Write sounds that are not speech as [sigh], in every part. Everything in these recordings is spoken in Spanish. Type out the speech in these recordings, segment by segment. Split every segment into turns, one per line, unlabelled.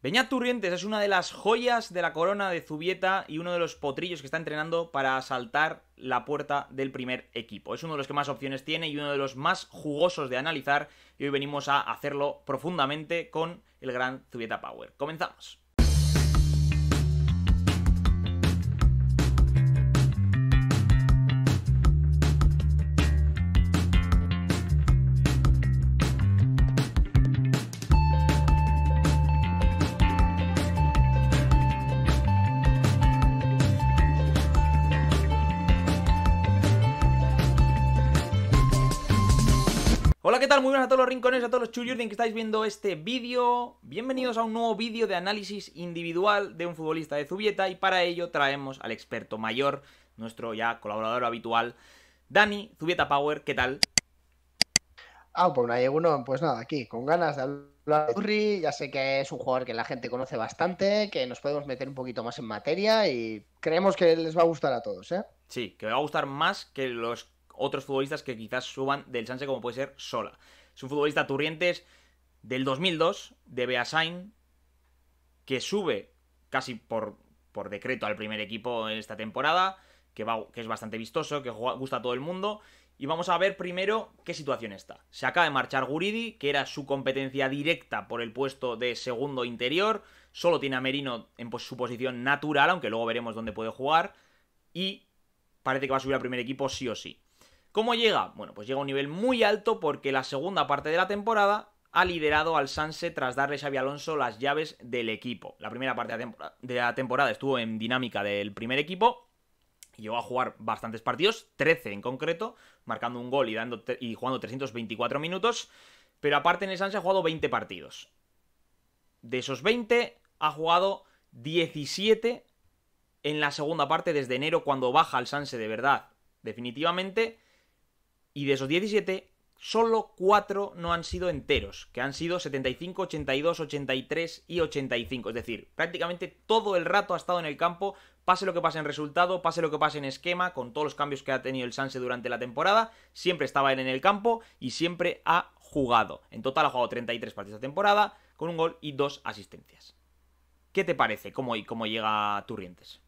Beñat Turrientes es una de las joyas de la corona de Zubieta y uno de los potrillos que está entrenando para saltar la puerta del primer equipo. Es uno de los que más opciones tiene y uno de los más jugosos de analizar y hoy venimos a hacerlo profundamente con el gran Zubieta Power. Comenzamos. ¿qué tal? Muy buenas a todos los rincones, a todos los churiurdin que estáis viendo este vídeo. Bienvenidos a un nuevo vídeo de análisis individual de un futbolista de Zubieta y para ello traemos al experto mayor, nuestro ya colaborador habitual, Dani Zubieta Power. ¿Qué tal?
Ah, pues uno, pues nada, aquí, con ganas de hablar de Curry, ya sé que es un jugador que la gente conoce bastante, que nos podemos meter un poquito más en materia y creemos que les va a gustar a todos, ¿eh?
Sí, que va a gustar más que los otros futbolistas que quizás suban del chance como puede ser Sola. Es un futbolista turrientes del 2002, de Beasain, que sube casi por, por decreto al primer equipo en esta temporada, que, va, que es bastante vistoso, que gusta a todo el mundo. Y vamos a ver primero qué situación está. Se acaba de marchar Guridi, que era su competencia directa por el puesto de segundo interior. Solo tiene a Merino en su posición natural, aunque luego veremos dónde puede jugar. Y parece que va a subir al primer equipo sí o sí. ¿Cómo llega? Bueno, pues llega a un nivel muy alto porque la segunda parte de la temporada ha liderado al Sanse tras darle a Xavi Alonso las llaves del equipo. La primera parte de la temporada estuvo en dinámica del primer equipo llegó a jugar bastantes partidos, 13 en concreto, marcando un gol y, dando y jugando 324 minutos, pero aparte en el Sanse ha jugado 20 partidos. De esos 20 ha jugado 17 en la segunda parte desde enero cuando baja al Sanse de verdad definitivamente y de esos 17, solo 4 no han sido enteros, que han sido 75, 82, 83 y 85. Es decir, prácticamente todo el rato ha estado en el campo, pase lo que pase en resultado, pase lo que pase en esquema, con todos los cambios que ha tenido el Sanse durante la temporada, siempre estaba él en el campo y siempre ha jugado. En total ha jugado 33 partidas de temporada, con un gol y dos asistencias. ¿Qué te parece cómo, cómo llega Turrientes?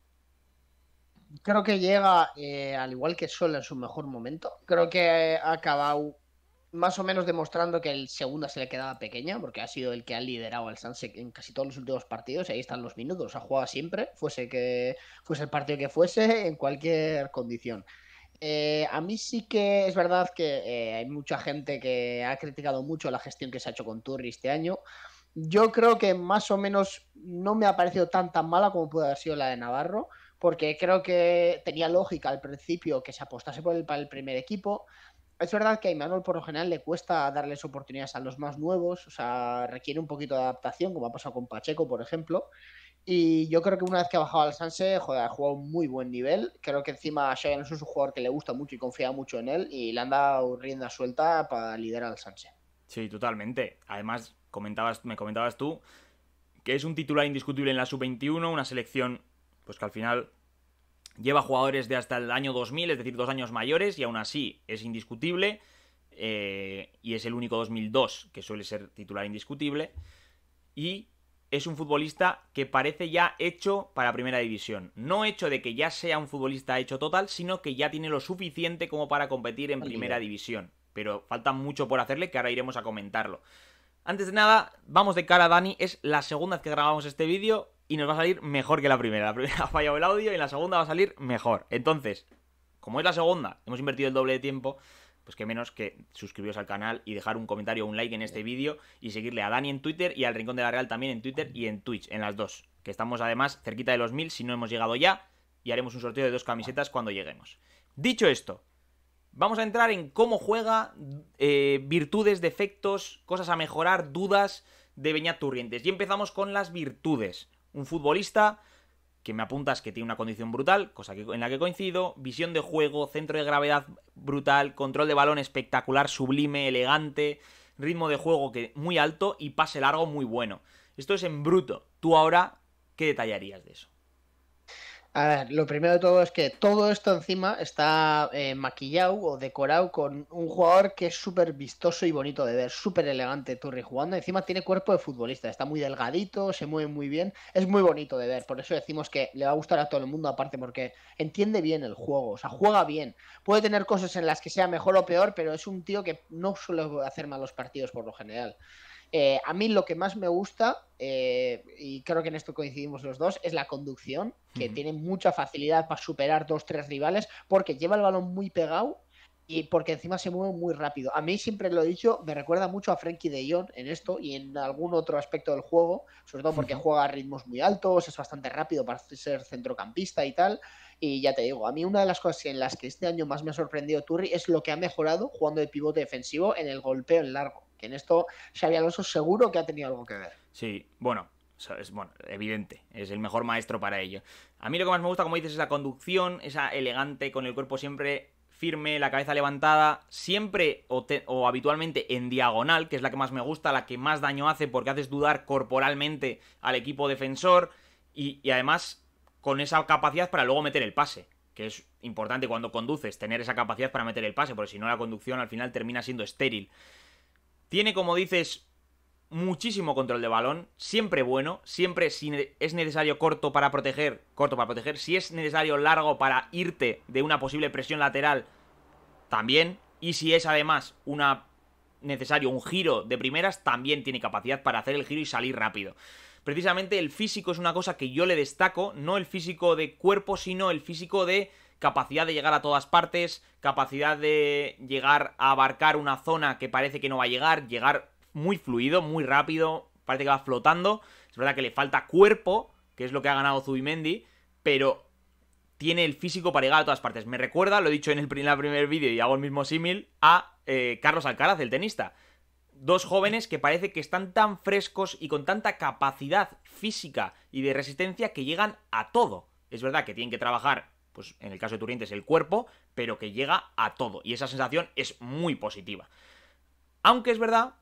creo que llega eh, al igual que Sol en su mejor momento. Creo que ha acabado más o menos demostrando que el segundo se le quedaba pequeña, porque ha sido el que ha liderado al Sanse en casi todos los últimos partidos, ahí están los minutos, ha jugado siempre, fuese que fuese el partido que fuese, [laughs] en cualquier condición. Eh, a mí sí que es verdad que eh, hay mucha gente que ha criticado mucho la gestión que se ha hecho con Turri este año. Yo creo que más o menos no me ha parecido tan tan mala como puede haber sido la de Navarro porque creo que tenía lógica al principio que se apostase por el, para el primer equipo. Es verdad que a Manuel por lo general le cuesta darles oportunidades a los más nuevos, o sea, requiere un poquito de adaptación, como ha pasado con Pacheco, por ejemplo. Y yo creo que una vez que ha bajado al Sanse, joder, ha jugado un muy buen nivel. Creo que encima Shayan es un jugador que le gusta mucho y confía mucho en él y le han dado rienda suelta para liderar al Sanse.
Sí, totalmente. Además, comentabas, me comentabas tú que es un titular indiscutible en la sub-21, una selección pues que al final lleva jugadores de hasta el año 2000, es decir, dos años mayores, y aún así es indiscutible. Eh, y es el único 2002 que suele ser titular indiscutible. Y es un futbolista que parece ya hecho para primera división. No hecho de que ya sea un futbolista hecho total, sino que ya tiene lo suficiente como para competir en primera división. Pero falta mucho por hacerle que ahora iremos a comentarlo. Antes de nada, vamos de cara a Dani. Es la segunda vez que grabamos este vídeo y nos va a salir mejor que la primera. La primera [laughs] ha fallado el audio y la segunda va a salir mejor. Entonces, como es la segunda, hemos invertido el doble de tiempo, pues que menos que suscribiros al canal y dejar un comentario o un like en este vídeo y seguirle a Dani en Twitter y al Rincón de la Real también en Twitter y en Twitch, en las dos. Que estamos además cerquita de los mil si no hemos llegado ya y haremos un sorteo de dos camisetas cuando lleguemos. Dicho esto, vamos a entrar en cómo juega, eh, virtudes, defectos, cosas a mejorar, dudas de beñaturrientes. Y empezamos con las virtudes. Un futbolista que me apuntas que tiene una condición brutal, cosa en la que coincido, visión de juego, centro de gravedad brutal, control de balón espectacular, sublime, elegante, ritmo de juego que muy alto y pase largo muy bueno. Esto es en bruto. Tú ahora, ¿qué detallarías de eso?
A ver, lo primero de todo es que todo esto encima está eh, maquillado o decorado con un jugador que es súper vistoso y bonito de ver, súper elegante Turri jugando. Encima tiene cuerpo de futbolista, está muy delgadito, se mueve muy bien, es muy bonito de ver. Por eso decimos que le va a gustar a todo el mundo, aparte porque entiende bien el juego, o sea, juega bien. Puede tener cosas en las que sea mejor o peor, pero es un tío que no suele hacer malos partidos por lo general. Eh, a mí lo que más me gusta, eh, y creo que en esto coincidimos los dos, es la conducción, que tiene mucha facilidad para superar dos, tres rivales, porque lleva el balón muy pegado y porque encima se mueve muy rápido. A mí siempre lo he dicho, me recuerda mucho a Frankie de Jong en esto y en algún otro aspecto del juego, sobre todo porque juega a ritmos muy altos, es bastante rápido para ser centrocampista y tal. Y ya te digo, a mí una de las cosas en las que este año más me ha sorprendido Turri es lo que ha mejorado jugando de pivote defensivo en el golpeo en largo que en esto Xavi Alonso seguro que ha tenido algo que ver.
Sí, bueno, es bueno, evidente, es el mejor maestro para ello. A mí lo que más me gusta, como dices, es la conducción, esa elegante, con el cuerpo siempre firme, la cabeza levantada, siempre o, habitualmente en diagonal, que es la que más me gusta, la que más daño hace porque haces dudar corporalmente al equipo defensor y además con esa capacidad para luego meter el pase, que es importante cuando conduces, tener esa capacidad para meter el pase, porque si no la conducción al final termina siendo estéril. Tiene, como dices, muchísimo control de balón, siempre bueno, siempre si es necesario corto para proteger, corto para proteger, si es necesario largo para irte de una posible presión lateral, también, y si es además una necesario un giro de primeras, también tiene capacidad para hacer el giro y salir rápido. Precisamente el físico es una cosa que yo le destaco, no el físico de cuerpo, sino el físico de capacidad de llegar a todas partes, capacidad de llegar a abarcar una zona que parece que no va a llegar, llegar muy fluido, muy rápido, parece que va flotando. Es verdad que le falta cuerpo, que es lo que ha ganado Zubimendi, pero tiene el físico para llegar a todas partes. Me recuerda, lo he dicho en el primer, primer vídeo y hago el mismo símil, a eh, Carlos Alcaraz, el tenista. Dos jóvenes que parece que están tan frescos y con tanta capacidad física y de resistencia que llegan a todo. Es verdad que tienen que trabajar pues en el caso de Turiente es el cuerpo, pero que llega a todo. Y esa sensación es muy positiva. Aunque es verdad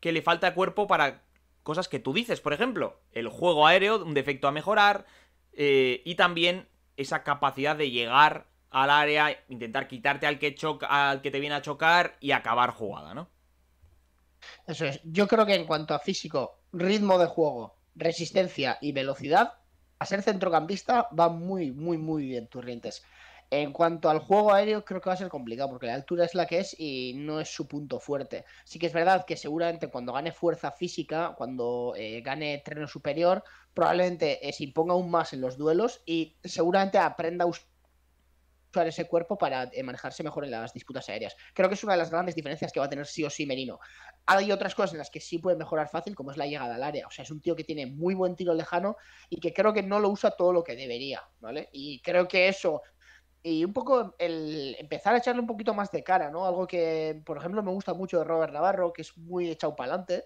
que le falta cuerpo para cosas que tú dices, por ejemplo, el juego aéreo, un defecto a mejorar, eh, y también esa capacidad de llegar al área, intentar quitarte al que, al que te viene a chocar y acabar jugada, ¿no?
Eso es. Yo creo que en cuanto a físico, ritmo de juego, resistencia y velocidad, a ser centrocampista va muy, muy, muy bien Turrientes. En cuanto al juego aéreo, creo que va a ser complicado porque la altura es la que es y no es su punto fuerte. Sí que es verdad que seguramente cuando gane fuerza física, cuando eh, gane terreno superior, probablemente eh, se imponga aún más en los duelos y seguramente aprenda a ese cuerpo para manejarse mejor en las disputas aéreas. Creo que es una de las grandes diferencias que va a tener sí o sí Merino. Hay otras cosas en las que sí puede mejorar fácil, como es la llegada al área. O sea, es un tío que tiene muy buen tiro lejano y que creo que no lo usa todo lo que debería, ¿vale? Y creo que eso y un poco el empezar a echarle un poquito más de cara, ¿no? Algo que, por ejemplo, me gusta mucho de Robert Navarro, que es muy echado para adelante,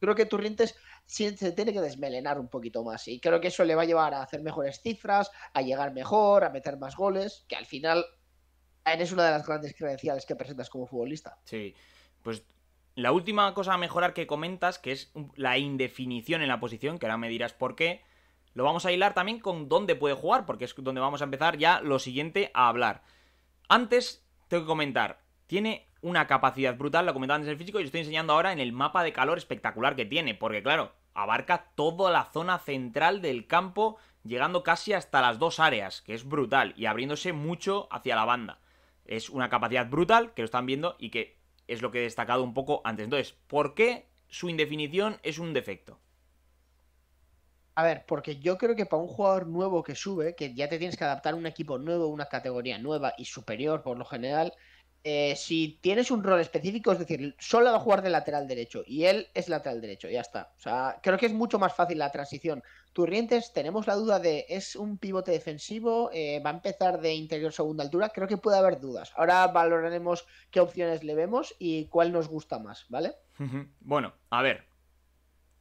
creo que Turrientes se tiene que desmelenar un poquito más y creo que eso le va a llevar a hacer mejores cifras, a llegar mejor, a meter más goles, que al final eh, es una de las grandes credenciales que presentas como futbolista. Sí,
pues la última cosa a mejorar que comentas, que es la indefinición en la posición, que ahora me dirás por qué, lo vamos a hilar también con dónde puede jugar, porque es donde vamos a empezar ya lo siguiente a hablar. Antes, tengo que comentar, tiene una capacidad brutal, lo comentaba antes el físico, y lo estoy enseñando ahora en el mapa de calor espectacular que tiene, porque claro, abarca toda la zona central del campo, llegando casi hasta las dos áreas, que es brutal, y abriéndose mucho hacia la banda. Es una capacidad brutal, que lo están viendo, y que es lo que he destacado un poco antes. Entonces, ¿por qué su indefinición es un defecto?
A ver, porque yo creo que para un jugador nuevo que sube, que ya te tienes que adaptar a un equipo nuevo, una categoría nueva y superior por lo general, eh, si tienes un rol específico, es decir, solo va a jugar de lateral derecho y él es lateral derecho, ya está. O sea, creo que es mucho más fácil la transición. Turrientes, tenemos la duda de, ¿es un pivote defensivo? Eh, ¿Va a empezar de interior segunda altura? Creo que puede haber dudas. Ahora valoraremos qué opciones le vemos y cuál nos gusta más, ¿vale?
Bueno, a ver.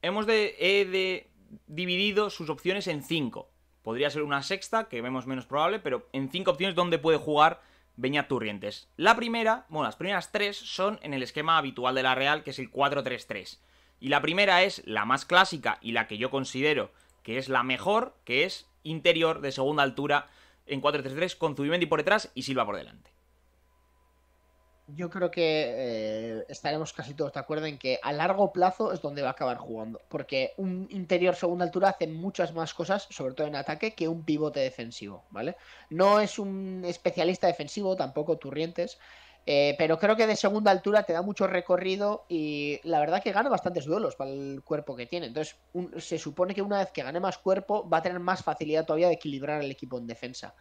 Hemos de, dividido sus opciones en cinco. Podría ser una sexta, que vemos menos probable, pero en cinco opciones ¿dónde puede jugar veña turrientes La primera, bueno, las primeras tres son en el esquema habitual de la Real, que es el 4-3-3. Y la primera es la más clásica y la que yo considero que es la mejor, que es interior de segunda altura en 4-3-3 con Zubimendi por detrás y Silva por delante
yo creo que eh, estaremos casi todos de acuerdo en que a largo plazo es donde va a acabar jugando. Porque un interior segunda altura hace muchas más cosas, sobre todo en ataque, que un pivote defensivo, ¿vale? No es un especialista defensivo, tampoco Turrientes. Eh, pero creo que de segunda altura te da mucho recorrido y la verdad que gana bastantes duelos para el cuerpo que tiene. Entonces, se supone que una vez que gane más cuerpo, va a tener más facilidad todavía de equilibrar el equipo en defensa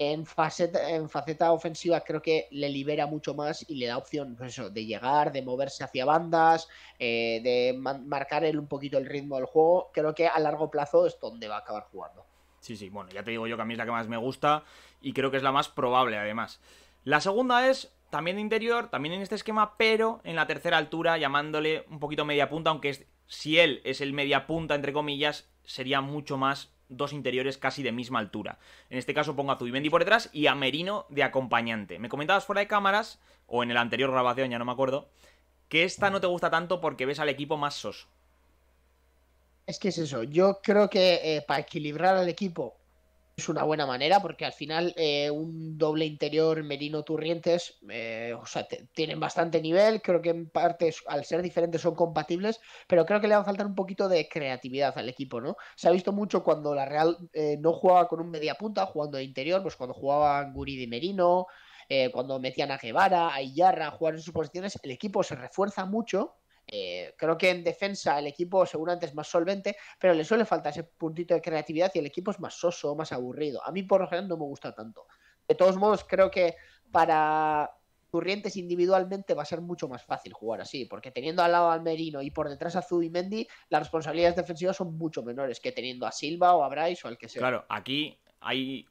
en, faceta, en faceta ofensiva creo que le libera mucho más y le da opción pues de llegar, de moverse hacia bandas, eh, de marcar un poquito el ritmo del juego. Creo que a largo plazo es donde va a acabar jugando.
Sí, sí, bueno, ya te digo yo que a mí es la que más me gusta y creo que es la más probable además. La segunda es también interior, también en este esquema, pero en la tercera altura, llamándole un poquito media punta, aunque es, si él es el media punta, entre comillas, sería mucho más dos interiores casi de misma altura. En este caso pongo a Zubibendi por detrás y a Merino de acompañante. Me comentabas fuera de cámaras, o en el anterior grabación, ya no me acuerdo, que esta no te gusta tanto porque ves al equipo más soso.
Es que es eso, yo creo que eh, para equilibrar al equipo es una buena manera porque al final eh, un doble interior Merino Turrientes, eh, o sea, tienen bastante nivel, creo que en parte al ser diferentes son compatibles, pero creo que le va a faltar un poquito de creatividad al equipo, ¿no? Se ha visto mucho cuando la Real eh, no jugaba con un media punta, jugando de interior, pues cuando jugaban Guridi Merino, cuando metían a Guevara, a Iyarra, jugar en sus posiciones, el equipo se refuerza mucho eh, creo que en defensa el equipo seguramente es más solvente, pero le suele faltar ese puntito de creatividad y el equipo es más soso, más aburrido. A mí por lo general no me gusta tanto. De todos modos, creo que para corrientes individualmente va a ser mucho más fácil jugar así, porque teniendo al lado al Merino y por detrás a Zubimendi, las responsabilidades defensivas son mucho menores que teniendo a Silva o a Bryce o al que sea. Claro,
aquí hay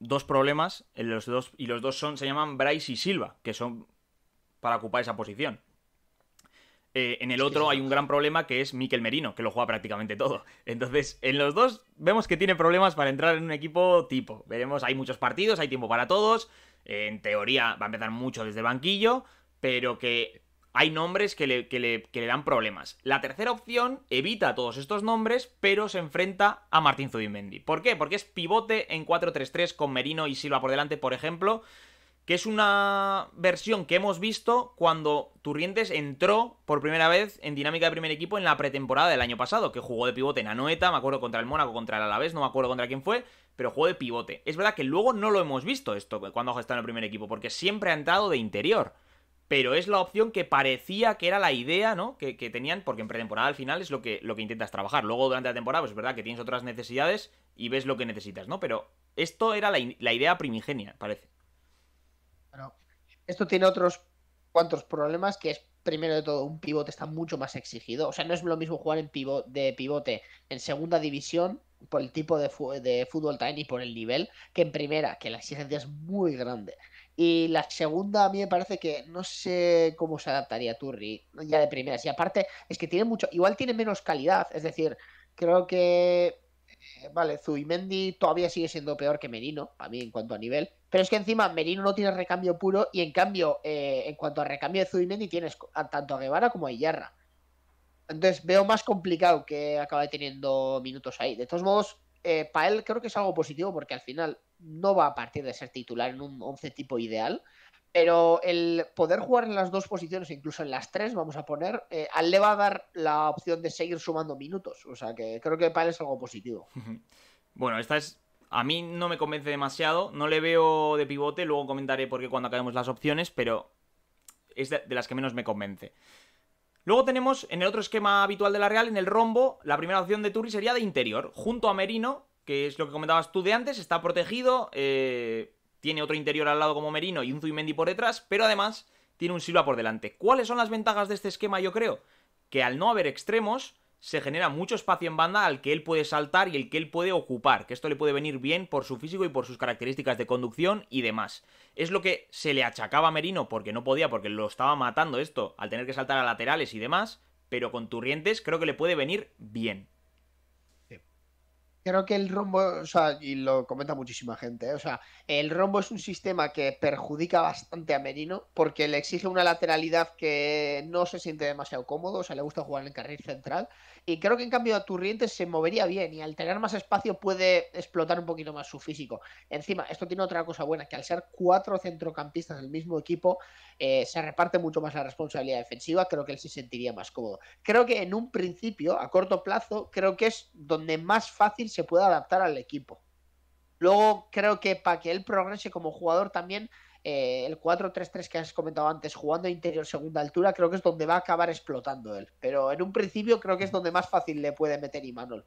dos problemas, los dos, y los dos son, se llaman Bryce y Silva, que son para ocupar esa posición. Eh, en el otro hay un gran problema que es Miquel Merino, que lo juega prácticamente todo. Entonces, en los dos vemos que tiene problemas para entrar en un equipo tipo. Veremos, hay muchos partidos, hay tiempo para todos. en teoría va a empezar mucho desde el banquillo, pero que hay nombres que le, dan problemas. La tercera opción evita todos estos nombres, pero se enfrenta a Martín Zubimendi. ¿Por qué? Porque es pivote en 4-3-3 con Merino y Silva por delante, por ejemplo, que es una versión que hemos visto cuando Turrientes entró por primera vez en dinámica de primer equipo en la pretemporada del año pasado, que jugó de pivote en Anoeta, me acuerdo contra el Mónaco, contra el Alavés, no me acuerdo contra quién fue, pero jugó de pivote. Es verdad que luego no lo hemos visto esto cuando ha estado en el primer equipo, porque siempre ha entrado de interior. Pero es la opción que parecía que era la idea, ¿no? Que, tenían, porque en pretemporada al final es lo que, lo que intentas trabajar. Luego durante la temporada, pues es verdad que tienes otras necesidades y ves lo que necesitas, ¿no? Pero esto era la idea primigenia, parece
esto tiene otros cuantos problemas, que es primero de todo, un pivote está mucho más exigido. O sea, no es lo mismo jugar en pivote, de pivote en segunda división por el tipo de, fútbol también y por el nivel que en primera, que la exigencia es muy grande. Y la segunda a mí me parece que no sé cómo se adaptaría Turri ya de primeras. Y aparte es que tiene mucho, igual tiene menos calidad, es decir, creo que eh, vale, Zubimendi todavía sigue siendo peor que Merino, a mí en cuanto a nivel. Pero es que encima Merino no tiene recambio puro y en cambio, eh, en cuanto a recambio de Zubimendi, tienes tanto a Guevara como a Iyarra. Entonces veo más complicado que acabe teniendo minutos ahí. De todos modos, eh, para él creo que es algo positivo porque al final no va a partir de ser titular en un 11 tipo ideal pero el poder jugar en las dos posiciones, incluso en las tres, vamos a poner, eh, al le va a dar la opción de seguir sumando minutos. O sea que creo que para él es algo positivo.
[laughs] Bueno, esta es. A mí no me convence demasiado. No le veo de pivote. Luego comentaré por qué cuando acabemos las opciones, pero es de, de las que menos me convence. Luego tenemos en el otro esquema habitual de la Real, en el rombo, la primera opción de Turri sería de interior, junto a Merino, que es lo que comentabas tú de antes, está protegido, eh, tiene otro interior al lado como Merino y un Zubimendi por detrás, pero además tiene un Silva por delante. ¿Cuáles son las ventajas de este esquema? Yo creo que al no haber extremos se genera mucho espacio en banda al que él puede saltar y el que él puede ocupar, que esto le puede venir bien por su físico y por sus características de conducción y demás. Es lo que se le achacaba a Merino porque no podía, porque lo estaba matando esto al tener que saltar a laterales y demás, pero con Turrientes creo que le puede venir bien
creo que el rombo, o sea, y lo comenta muchísima gente, ¿eh? o sea, el rombo es un sistema que perjudica bastante a Merino porque le exige una lateralidad que no se siente demasiado cómodo, o sea, le gusta jugar en el carril central. Y creo que en cambio a Turrientes se movería bien y al tener más espacio puede explotar un poquito más su físico. Encima, esto tiene otra cosa buena, que al ser cuatro centrocampistas del mismo equipo, eh, se reparte mucho más la responsabilidad defensiva, creo que él se sentiría más cómodo. Creo que en un principio, a corto plazo, creo que es donde más fácil se pueda adaptar al equipo. Luego creo que para que él progrese como jugador también, eh, el 4-3-3 que has comentado antes, jugando interior segunda altura, creo que es donde va a acabar explotando él. Pero en un principio creo que es donde más fácil le puede meter Imanol.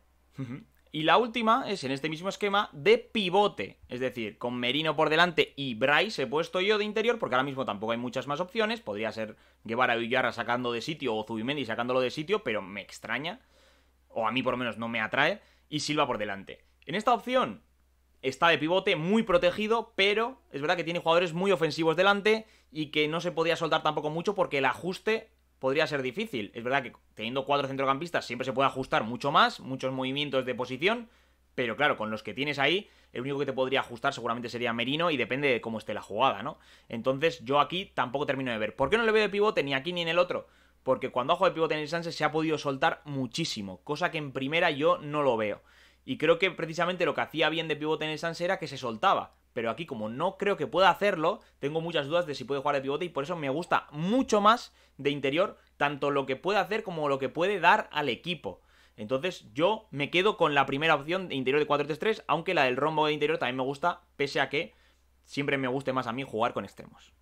Y la última es en este mismo esquema de pivote, es decir, con Merino por delante y Bryce he puesto yo de interior, porque ahora mismo tampoco hay muchas más opciones, podría ser llevar a Villarra sacando de sitio o Zubimendi sacándolo de sitio, pero me extraña, o a mí por lo menos no me atrae y Silva por delante. En esta opción está de pivote, muy protegido, pero es verdad que tiene jugadores muy ofensivos delante y que no se podía soltar tampoco mucho porque el ajuste podría ser difícil. Es verdad que teniendo cuatro centrocampistas siempre se puede ajustar mucho más, muchos movimientos de posición, pero claro, con los que tienes ahí, el único que te podría ajustar seguramente sería Merino y depende de cómo esté la jugada, ¿no? Entonces yo aquí tampoco termino de ver. ¿Por qué no le veo de pivote ni aquí ni en el otro? porque cuando ha jugado de pivote en el Sánchez se ha podido soltar muchísimo, cosa que en primera yo no lo veo. Y creo que precisamente lo que hacía bien de pivote en el Sánchez era que se soltaba, pero aquí como no creo que pueda hacerlo, tengo muchas dudas de si puede jugar de pivote y por eso me gusta mucho más de interior, tanto lo que puede hacer como lo que puede dar al equipo. Entonces yo me quedo con la primera opción de interior de 4-3-3, aunque la del rombo de interior también me gusta, pese a que siempre me guste más a mí jugar con extremos.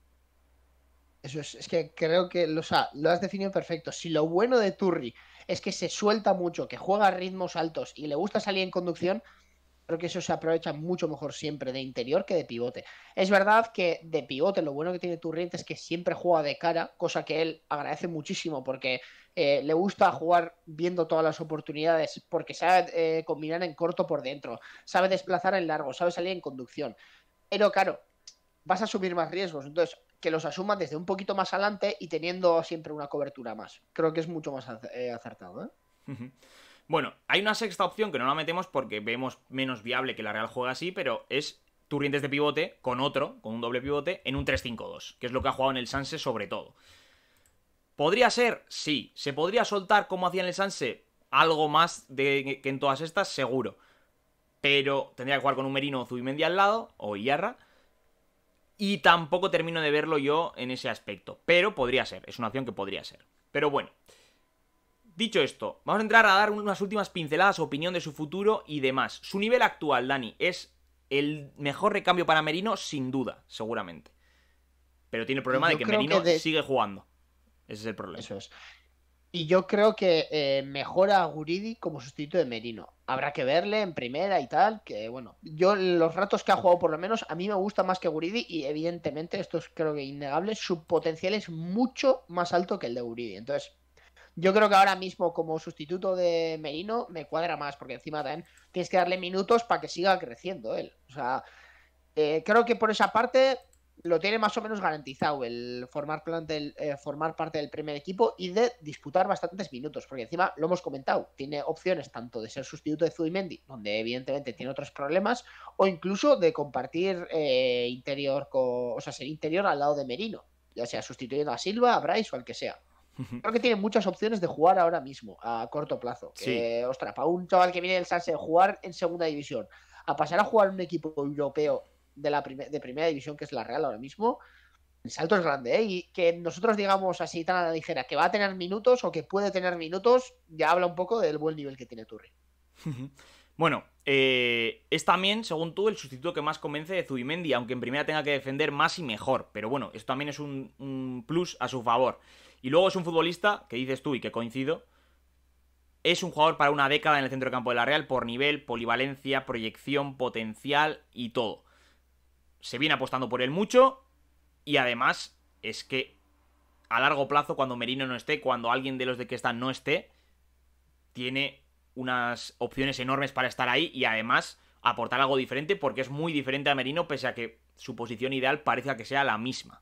Eso es, que creo que lo, has definido perfecto. Si lo bueno de Turri es que se suelta mucho, que juega a ritmos altos y le gusta salir en conducción, creo que eso se aprovecha mucho mejor siempre de interior que de pivote. Es verdad que de pivote lo bueno que tiene Turri es que siempre juega de cara, cosa que él agradece muchísimo porque eh, le gusta jugar viendo todas las oportunidades, porque sabe eh, combinar en corto por dentro, sabe desplazar en largo, sabe salir en conducción. Pero claro, vas a asumir más riesgos, entonces que los asuma desde un poquito más adelante y teniendo siempre una cobertura más. Creo que es mucho más eh, acertado. ¿eh?
Bueno, hay una sexta opción que no la metemos porque vemos menos viable que la Real juega así, pero es Turrientes de pivote con otro, con un doble pivote, en un 3-5-2, que es lo que ha jugado en el Sanse sobre todo. ¿Podría ser? Sí. ¿Se podría soltar como hacía en el Sanse? Algo más de que en todas estas, seguro. Pero tendría que jugar con un Merino o Zubimendi al lado, o Iarra, y tampoco termino de verlo yo en ese aspecto. Pero podría ser, es una opción que podría ser. Pero bueno. Dicho esto, vamos a entrar a dar unas últimas pinceladas, opinión de su futuro y demás. Su nivel actual, Dani, es el mejor recambio para Merino, sin duda, seguramente. Pero tiene el problema de que Merino sigue jugando. Ese es el problema. Eso es.
Y yo creo que eh, mejora a Guridi como sustituto de Merino. Habrá que verle en primera y tal, que bueno, yo los ratos que ha jugado por lo menos, a mí me gusta más que Guridi y evidentemente, esto es creo que innegable, su potencial es mucho más alto que el de Guridi. Entonces, yo creo que ahora mismo como sustituto de Merino me cuadra más, porque encima también tienes que darle minutos para que siga creciendo él. O sea, eh, creo que por esa parte lo tiene más o menos garantizado el formar, eh, formar parte del primer equipo y de disputar bastantes minutos, porque encima lo hemos comentado, tiene opciones tanto de ser sustituto de Zubimendi, donde evidentemente tiene otros problemas, o incluso de compartir eh, interior, con, o sea, ser interior al lado de Merino, ya sea sustituyendo a Silva, a Bryce o al que sea. Creo que tiene muchas opciones de jugar ahora mismo, a corto plazo. Eh, ostras, para un chaval que viene del Sanse jugar en segunda división, a pasar a jugar un equipo europeo de, la de primera división, que es la Real ahora mismo, el salto es grande, ¿eh? Y que nosotros digamos así tan a la ligera que va a tener minutos o que puede tener minutos, ya habla un poco del buen nivel que tiene Turri. [laughs]
Bueno, eh, es también, según tú, el sustituto que más convence de Zubimendi, aunque en primera tenga que defender más y mejor. Pero bueno, esto también es un, un plus a su favor. Y luego es un futbolista, que dices tú y que coincido, es un jugador para una década en el centro de campo de la Real por nivel, polivalencia, proyección, potencial y todo se viene apostando por él mucho y además es que a largo plazo, cuando Merino no esté, cuando alguien de los de que están no esté, tiene unas opciones enormes para estar ahí y además aportar algo diferente porque es muy diferente a Merino pese a que su posición ideal parece que sea la misma.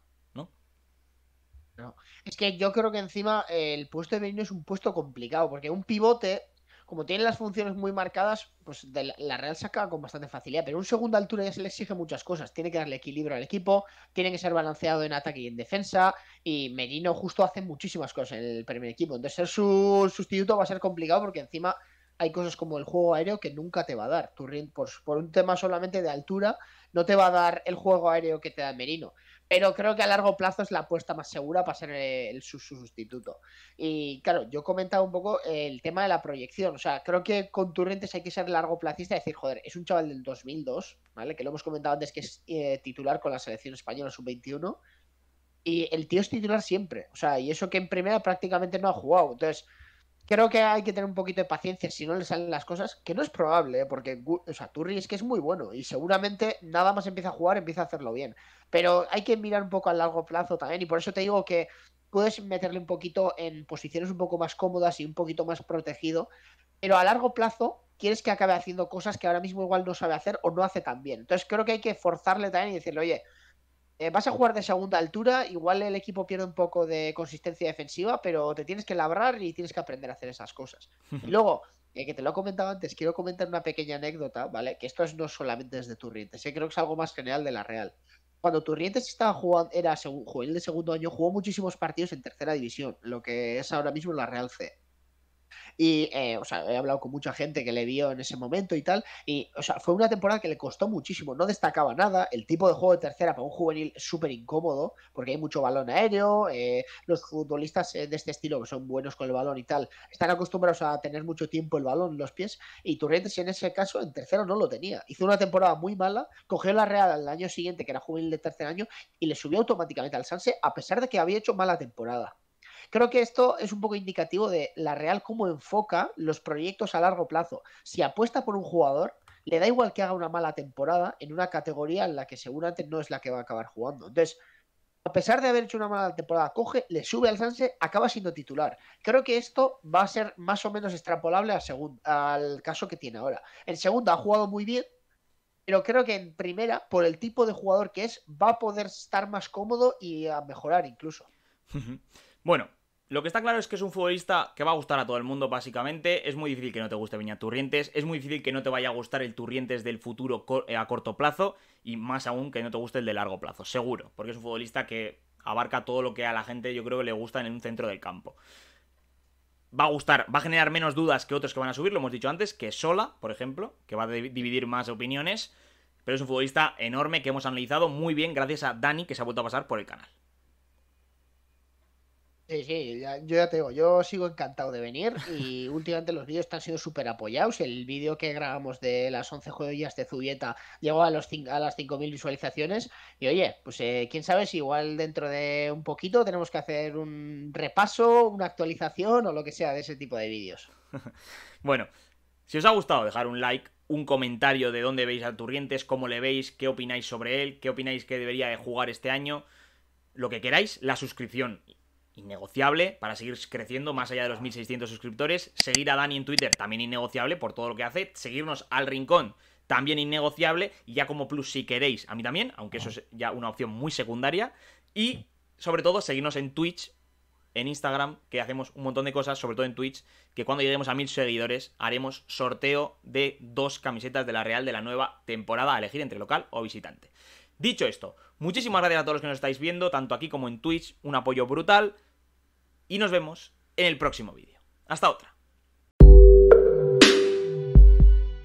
¿no? Es que yo creo que encima el puesto de Merino es un puesto complicado porque un pivote como tiene las funciones muy marcadas, pues la, Real saca con bastante facilidad. Pero un segundo altura ya se le exige muchas cosas. Tiene que darle equilibrio al equipo, tiene que ser balanceado en ataque y en defensa. Y Merino justo hace muchísimas cosas en el primer equipo. Entonces ser su sustituto va a ser complicado porque encima hay cosas como el juego aéreo que nunca te va a dar. por un tema solamente de altura, no te va a dar el juego aéreo que te da Merino. Pero creo que a largo plazo es la apuesta más segura para ser el, su, sustituto. Y claro, yo comentaba un poco el tema de la proyección. O sea, creo que con Turrentes hay que ser largo placista y decir, joder, es un chaval del 2002, ¿vale? Que lo hemos comentado antes que es eh, titular con la selección española sub-21. Y el tío es titular siempre. O sea, y eso que en primera prácticamente no ha jugado. Entonces, creo que hay que tener un poquito de paciencia si no le salen las cosas, que no es probable, ¿eh? porque o sea, Turri es que es muy bueno y seguramente nada más empieza a jugar, empieza a hacerlo bien. Pero hay que mirar un poco a largo plazo también y por eso te digo que puedes meterle un poquito en posiciones un poco más cómodas y un poquito más protegido, pero a largo plazo quieres que acabe haciendo cosas que ahora mismo igual no sabe hacer o no hace tan bien. Entonces creo que hay que forzarle también y decirle, oye, eh, vas a jugar de segunda altura, igual el equipo pierde un poco de consistencia defensiva, pero te tienes que labrar y tienes que aprender a hacer esas cosas. [laughs] Y luego, eh, que te lo he comentado antes, quiero comentar una pequeña anécdota, ¿vale? Que esto es no solamente desde Turrientes, eh, creo que es algo más general de la Real. Cuando Turrientes estaba jugando, era juvenil de segundo año, jugó muchísimos partidos en tercera división, lo que es ahora mismo la Real C. Y, eh, o sea, he hablado con mucha gente que le vio en ese momento y tal. Y, o sea, fue una temporada que le costó muchísimo, no destacaba nada. El tipo de juego de tercera para un juvenil súper incómodo, porque hay mucho balón aéreo. Eh, los futbolistas eh, de este estilo, que son buenos con el balón y tal, están acostumbrados a tener mucho tiempo el balón en los pies. Y Turrientes, en ese caso, en tercero no lo tenía. Hizo una temporada muy mala, cogió la Real al año siguiente, que era juvenil de tercer año, y le subió automáticamente al Sanse, a pesar de que había hecho mala temporada. Creo que esto es un poco indicativo de la Real cómo enfoca los proyectos a largo plazo. Si apuesta por un jugador, le da igual que haga una mala temporada en una categoría en la que seguramente no es la que va a acabar jugando. Entonces, a pesar de haber hecho una mala temporada, coge, le sube al Sanse, acaba siendo titular. Creo que esto va a ser más o menos extrapolable al caso que tiene ahora. En segunda ha jugado muy bien, pero creo que en primera, por el tipo de jugador que es, va a poder estar más cómodo y a mejorar incluso.
Bueno, lo que está claro es que es un futbolista que va a gustar a todo el mundo, básicamente. Es muy difícil que no te guste Viña Turrientes. Es muy difícil que no te vaya a gustar el Turrientes del futuro eh, a corto plazo. Y más aún que no te guste el de largo plazo, seguro. Porque es un futbolista que abarca todo lo que a la gente yo creo que le gusta en un centro del campo. Va a gustar, va a generar menos dudas que otros que van a subir, lo hemos dicho antes, que Sola, por ejemplo, que va a dividir más opiniones. Pero es un futbolista enorme que hemos analizado muy bien gracias a Dani que se ha vuelto a pasar por el canal.
Sí, sí, yo ya te digo, yo sigo encantado de venir y [laughs] últimamente los vídeos están siendo súper apoyados. El vídeo que grabamos de las 11 joyas de Zubieta llegó a, los a las 5.000 visualizaciones y oye, pues eh, quién sabe si igual dentro de un poquito tenemos que hacer un repaso, una actualización o lo que sea de ese tipo de vídeos.
[laughs] bueno, si os ha gustado dejar un like, un comentario de dónde veis a Turrientes, cómo le veis, qué opináis sobre él, qué opináis que debería de jugar este año lo que queráis, la suscripción innegociable para seguir creciendo más allá de los 1600 suscriptores. Seguir a Dani en Twitter, también innegociable por todo lo que hace. Seguirnos al rincón, también innegociable. Y ya como plus, si queréis, a mí también, aunque eso es ya una opción muy secundaria. Y sobre todo, seguirnos en Twitch. En Instagram, que hacemos un montón de cosas, sobre todo en Twitch, que cuando lleguemos a mil seguidores haremos sorteo de dos camisetas de la Real de la nueva temporada a elegir entre local o visitante. Dicho esto, muchísimas gracias a todos los que nos estáis viendo, tanto aquí como en Twitch, un apoyo brutal y nos vemos en el próximo vídeo. Hasta otra.